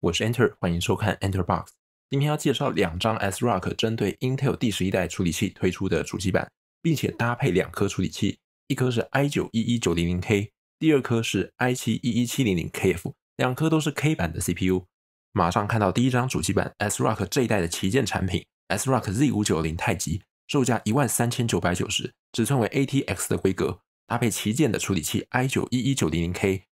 我是 Enter，欢迎收看 Enter Box。今天要介绍两张 s r o c k 针对 Intel 第十一代处理器推出的主机板，并且搭配两颗处理器，一颗是 i 九一一九零零 K，第二颗是 i 七一一七零零 KF，两颗都是 K 版的 CPU。马上看到第一张主机板 s r o c k 这一代的旗舰产品 s r o c k Z 五九零太极，售价一万三千九百九十，尺寸为 ATX 的规格，搭配旗舰的处理器 i 九一一九零零 K。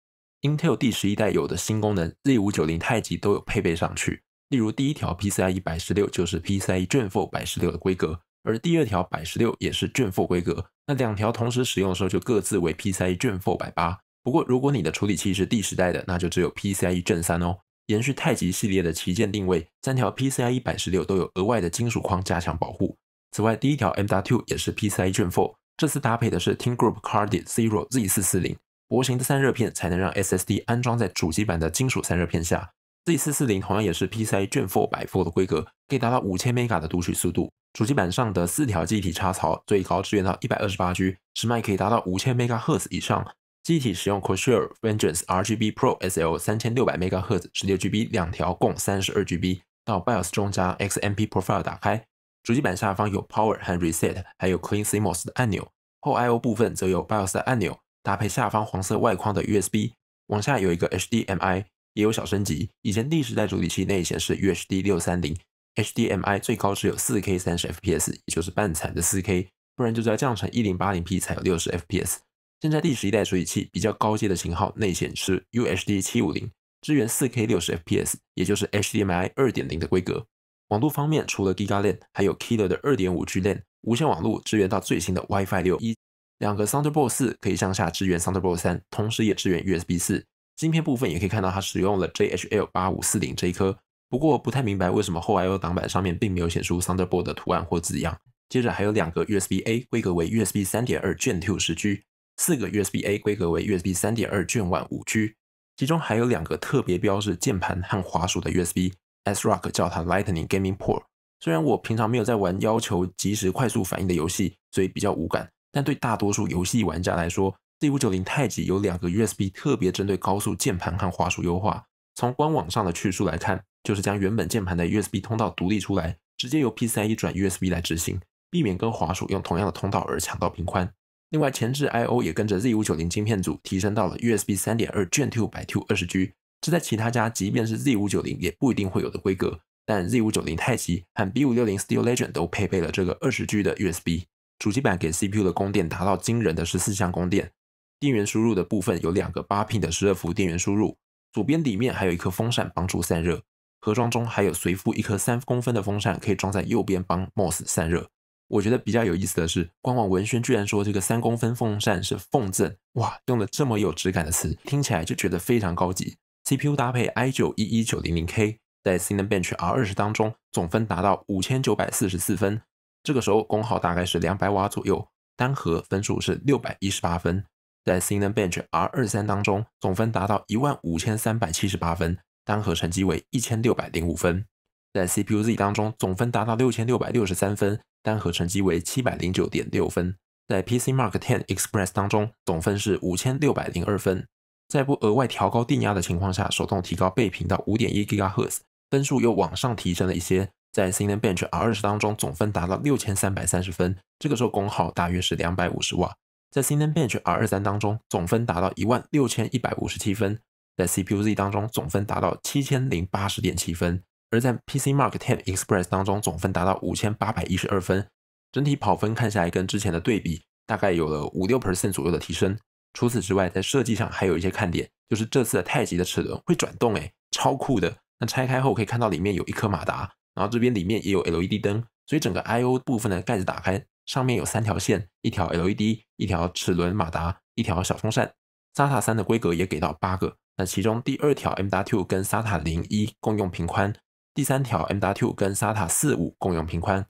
Intel 第十一代有的新功能，Z 五九零太极都有配备上去。例如第一条 PCIe 百十六就是 PCIe Gen four 百十六的规格，而第二条百十六也是 Gen four 规格。那两条同时使用的时候，就各自为 PCIe Gen four 百八。不过如果你的处理器是第十代的，那就只有 PCIe Gen 三哦。延续太极系列的旗舰定位，三条 PCIe 百十六都有额外的金属框加强保护。此外第一条 M.2 也是 PCIe Gen four，这次搭配的是 Tin Group Carded Zero Z 四四零。薄型的散热片才能让 SSD 安装在主机板的金属散热片下。Z440 同样也是 PCIe Gen4x4 的规格，可以达到5 0 0 0 m h 的读取速度。主机板上的四条记忆体插槽最高支援到 128G，时脉可以达到 5000MHz 以上。记忆体使用 Corsair Vengeance RGB Pro SL 3600MHz 16GB 两条共 32GB。到 BIOS 中加 XMP Profile 打开。主机板下方有 Power 和 Reset，还有 Clean CMOS 的按钮。后 I/O 部分则有 BIOS 按钮。搭配下方黄色外框的 USB，往下有一个 HDMI，也有小升级。以前第十代主机器内显示 UHD 六三零，HDMI 最高只有四 K 三十 FPS，也就是半残的四 K，不然就是要降成一零八零 P 才有六十 FPS。现在第十一代处理器比较高阶的型号内显示 UHD 七五零，支援四 K 六十 FPS，也就是 HDMI 二点零的规格。网络方面除了 g i g a l a n 还有 Killer 的二点五 G LAN，无线网络支援到最新的 WiFi 六一。两个 Thunderbolt 四可以向下支援 Thunderbolt 三，同时也支援 USB 四。芯片部分也可以看到它使用了 JHL8540 这一颗。不过不太明白为什么后 I/O 挡板上面并没有显出 Thunderbolt 的图案或字样。接着还有两个 USB A 规格为 USB 3.2 Gen2 0 g 四个 USB A 规格为 USB 3.2 Gen1 5G。其中还有两个特别标示键盘和滑鼠的 USB SROCK 叫它 Lightning Gaming Port。虽然我平常没有在玩要求即时快速反应的游戏，所以比较无感。但对大多数游戏玩家来说，Z590 太极有两个 USB，特别针对高速键盘和滑鼠优化。从官网上的叙述来看，就是将原本键盘的 USB 通道独立出来，直接由 PCIe 转 USB 来执行，避免跟滑鼠用同样的通道而抢到频宽。另外，前置 IO 也跟着 Z590 晶片组提升到了 USB 3.2 Gen2 百 T 20G，这在其他家即便是 Z590 也不一定会有的规格。但 Z590 太极和 B560 Steel Legend 都配备了这个 20G 的 USB。主机板给 CPU 的供电达到惊人的十四项供电，电源输入的部分有两个八 pin 的十二伏电源输入，左边底面还有一颗风扇帮助散热。盒装中还有随附一颗三公分的风扇，可以装在右边帮 m o s s 散热。我觉得比较有意思的是，官网文宣居然说这个三公分风扇是奉赠，哇，用了这么有质感的词，听起来就觉得非常高级。CPU 搭配 i 九一一九零零 K，在 Cinebench R 二十当中总分达到五千九百四十四分。这个时候功耗大概是两百瓦左右，单核分数是六百一十八分，在 Cinebench R23 当中总分达到一万五千三百七十八分，单核成绩为一千六百零五分，在 CPU-Z 当中总分达到六千六百六十三分，单核成绩为七百零九点六分，在 PCMark Ten Express 当中总分是五千六百零二分，在不额外调高电压的情况下，手动提高倍频到五点一 GHz，分数又往上提升了一些。在 Cinebench R20 当中，总分达到六千三百三十分，这个时候功耗大约是两百五十瓦。在 Cinebench R23 当中，总分达到一万六千一百五十七分，在 CPU-Z 当中总分达到七千零八十点七分，而在 PCMark Ten Express 当中总分达到五千八百一十二分。整体跑分看下来，跟之前的对比大概有了五六 percent 左右的提升。除此之外，在设计上还有一些看点，就是这次的太极的齿轮会转动，哎，超酷的。那拆开后可以看到里面有一颗马达。然后这边里面也有 LED 灯，所以整个 I/O 部分的盖子打开，上面有三条线，一条 LED，一条齿轮马达，一条小风扇。SATA 三的规格也给到八个，那其中第二条 M.2 跟 SATA 零一共用平宽，第三条 M.2 跟 SATA 四五共用平宽。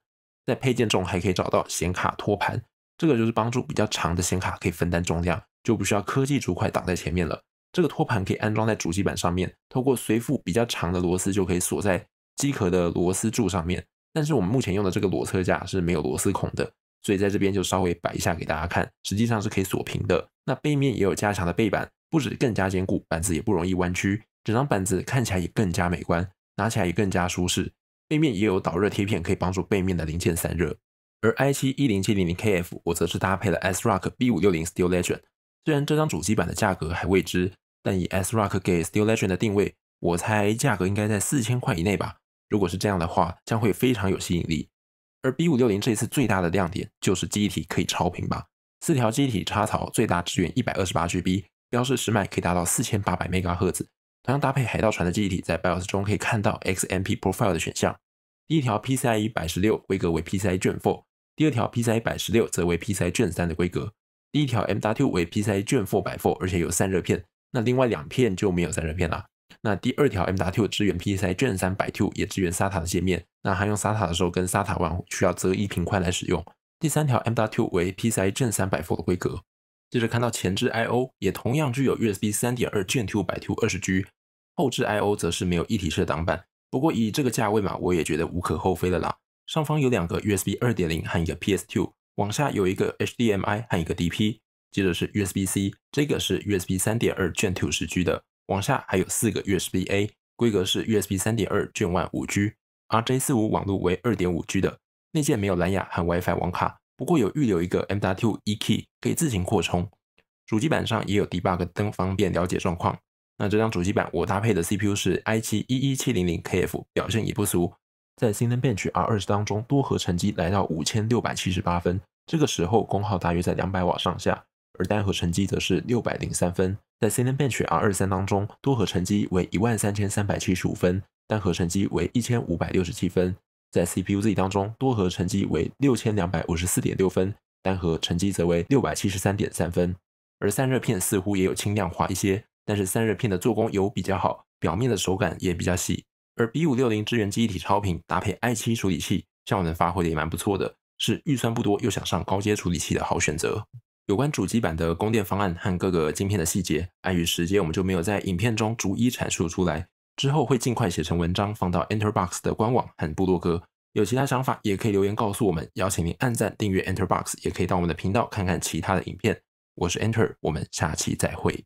在配件中还可以找到显卡托盘，这个就是帮助比较长的显卡可以分担重量，就不需要科技主块挡在前面了。这个托盘可以安装在主机板上面，透过随附比较长的螺丝就可以锁在。机壳的螺丝柱上面，但是我们目前用的这个裸车架是没有螺丝孔的，所以在这边就稍微摆一下给大家看。实际上是可以锁屏的。那背面也有加强的背板，不止更加坚固，板子也不容易弯曲。整张板子看起来也更加美观，拿起来也更加舒适。背面也有导热贴片，可以帮助背面的零件散热。而 i7 一零七零零 KF 我则是搭配了 S Rock B 五六零 Steel Legend。虽然这张主机板的价格还未知，但以 S Rock 给 Steel Legend 的定位，我猜价格应该在四千块以内吧。如果是这样的话，将会非常有吸引力。而 B 五六零这一次最大的亮点就是机体可以超频吧，四条机体插槽最大支援一百二十八 GB，标示时脉可以达到四千八百兆赫 z 同样搭配海盗船的记忆体，在 BIOS 中可以看到 XMP Profile 的选项。第一条 PCI 一百十六规格为 PCI Gen4，第二条 PCI 一百十六则为 PCI Gen3 的规格。第一条 M.2 为 PCI Gen4 x4，而且有散热片，那另外两片就没有散热片了。那第二条 M W 支援 p c i 正三百 Two 也支援 SATA 的界面，那还用 SATA 的时候跟 SATA One 需要择一频宽来使用。第三条 M W 为 p c i 正三百 Four 的规格。接着看到前置 I O 也同样具有 USB 三点二 Gen Two 百 Two 二十 G，后置 I O 则是没有一体式的挡板。不过以这个价位嘛，我也觉得无可厚非了啦。上方有两个 USB 二点零和一个 PS Two，往下有一个 HDMI 和一个 DP，接着是 USB C，这个是 USB 三点二 Gen Two 十 G 的。往下还有四个 USB A，规格是 USB 三点二，卷万五 G，RJ 四五网路为二点五 G 的，内建没有蓝牙和 WiFi 网卡，不过有预留一个 M.2 一 key，可以自行扩充。主机板上也有 debug 灯，方便了解状况。那这张主机板我搭配的 CPU 是 i7 一一七零零 KF，表现也不俗，在 Cinebench R20 当中，多核成绩来到五千六百七十八分，这个时候功耗大约在两百瓦上下。而单核成绩则是六百零三分，在 Cinebench R23 当中，多核成绩为一万三千三百七十五分，单核成绩为一千五百六十七分。在 CPUZ 当中，多核成绩为六千两百五十四点六分，单核成绩则为六百七十三点三分。而散热片似乎也有轻量化一些，但是散热片的做工有比较好，表面的手感也比较细。而 B 五六零支援一体超频，搭配 i 七处理器，效能发挥的也蛮不错的，是预算不多又想上高阶处理器的好选择。有关主机版的供电方案和各个晶片的细节，碍于时间，我们就没有在影片中逐一阐述出来。之后会尽快写成文章放到 Enterbox 的官网和部落格。有其他想法也可以留言告诉我们。邀请您按赞订阅 Enterbox，也可以到我们的频道看看其他的影片。我是 Enter，我们下期再会。